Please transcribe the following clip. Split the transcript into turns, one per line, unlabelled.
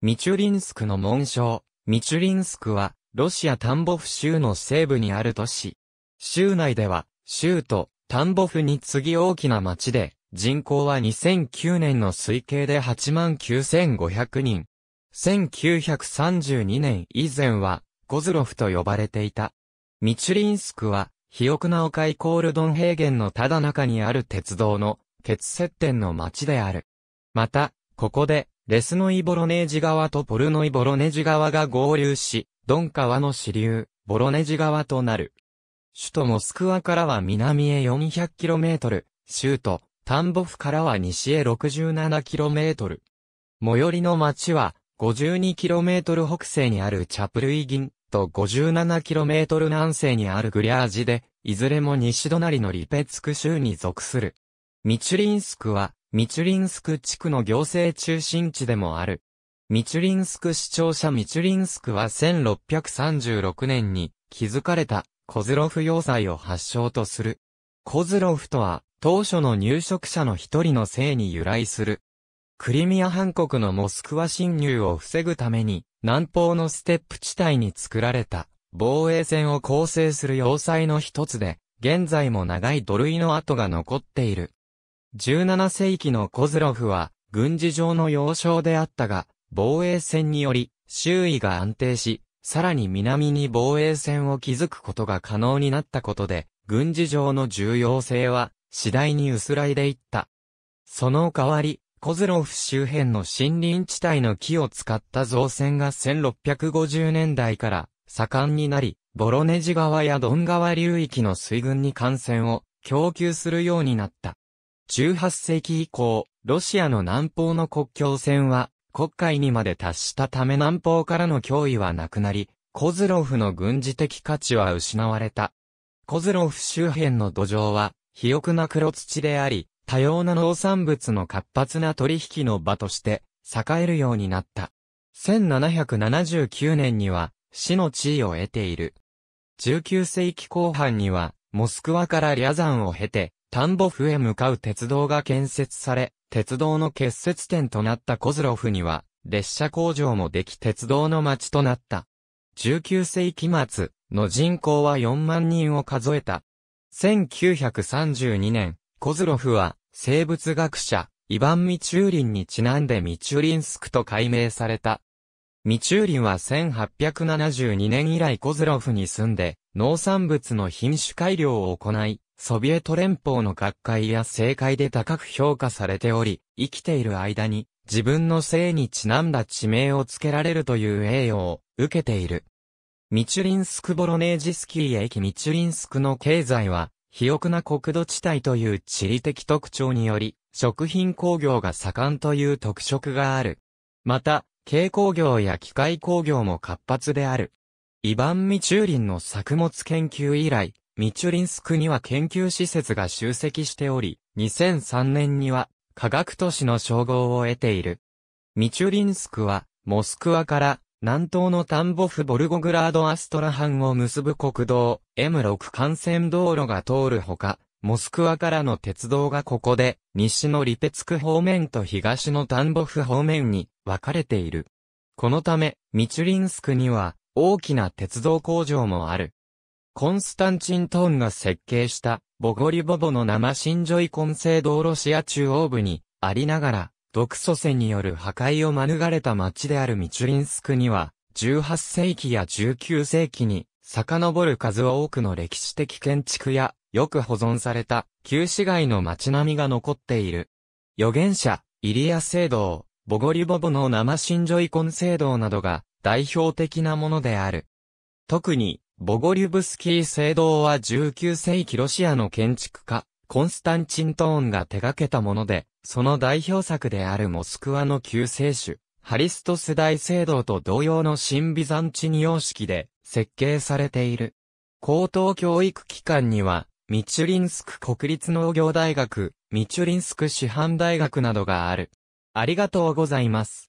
ミチュリンスクの紋章。ミチュリンスクは、ロシアタンボフ州の西部にある都市。州内では、州都、タンボフに次ぎ大きな町で、人口は2009年の推計で89,500人。1932年以前は、ゴズロフと呼ばれていた。ミチュリンスクは、肥沃な丘イコールドン平原のただ中にある鉄道の、鉄接点の町である。また、ここで、レスノイボロネージ川とポルノイボロネージ川が合流し、ドン川の支流、ボロネージ川となる。首都モスクワからは南へ 400km、州都、タンボフからは西へ 67km。最寄りの町は、52km 北西にあるチャプルイギンと 57km 南西にあるグリャージで、いずれも西隣のリペツク州に属する。ミチュリンスクは、ミチュリンスク地区の行政中心地でもある。ミチュリンスク市庁舎ミチュリンスクは1636年に築かれたコズロフ要塞を発祥とする。コズロフとは当初の入植者の一人の姓に由来する。クリミア半国のモスクワ侵入を防ぐために南方のステップ地帯に作られた防衛線を構成する要塞の一つで現在も長い土塁の跡が残っている。17世紀のコズロフは、軍事上の要衝であったが、防衛戦により、周囲が安定し、さらに南に防衛線を築くことが可能になったことで、軍事上の重要性は、次第に薄らいでいった。その代わり、コズロフ周辺の森林地帯の木を使った造船が1650年代から盛んになり、ボロネジ川やドン川流域の水軍に艦船を供給するようになった。18世紀以降、ロシアの南方の国境線は、国海にまで達したため南方からの脅威はなくなり、コズロフの軍事的価値は失われた。コズロフ周辺の土壌は、肥沃な黒土であり、多様な農産物の活発な取引の場として、栄えるようになった。1779年には、死の地位を得ている。19世紀後半には、モスクワからリャザンを経て、田んぼ府へ向かう鉄道が建設され、鉄道の結節点となったコズロフには、列車工場もでき鉄道の町となった。19世紀末の人口は4万人を数えた。1932年、コズロフは生物学者、イヴァン・ミチューリンにちなんでミチューリンスクと改名された。ミチューリンは1872年以来コズロフに住んで、農産物の品種改良を行い、ソビエト連邦の学会や政界で高く評価されており、生きている間に自分の性にちなんだ地名を付けられるという栄誉を受けている。ミチュリンスクボロネージスキー駅ミチュリンスクの経済は、肥沃な国土地帯という地理的特徴により、食品工業が盛んという特色がある。また、軽工業や機械工業も活発である。イヴァン・ミチューリンの作物研究以来、ミチュリンスクには研究施設が集積しており、2003年には科学都市の称号を得ている。ミチュリンスクは、モスクワから南東のタンボフ・ボルゴグラード・アストラハンを結ぶ国道 M6 幹線道路が通るほか、モスクワからの鉄道がここで、西のリペツク方面と東のタンボフ方面に分かれている。このため、ミチュリンスクには大きな鉄道工場もある。コンスタンチントーンが設計したボゴリボボの生新ジョイコン制道ロシア中央部にありながら、独祖戦による破壊を免れた町であるミチュリンスクには、18世紀や19世紀に遡る数多くの歴史的建築や、よく保存された旧市街の街並みが残っている。預言者、イリア聖堂、ボゴリボボの生新ジョイコン聖堂などが代表的なものである。特に、ボゴリュブスキー聖堂は19世紀ロシアの建築家、コンスタンチントーンが手掛けたもので、その代表作であるモスクワの救世主、ハリストス大聖堂と同様の新ビザンチニ様式で設計されている。高等教育機関には、ミチュリンスク国立農業大学、ミチュリンスク師範大学などがある。ありがとうございます。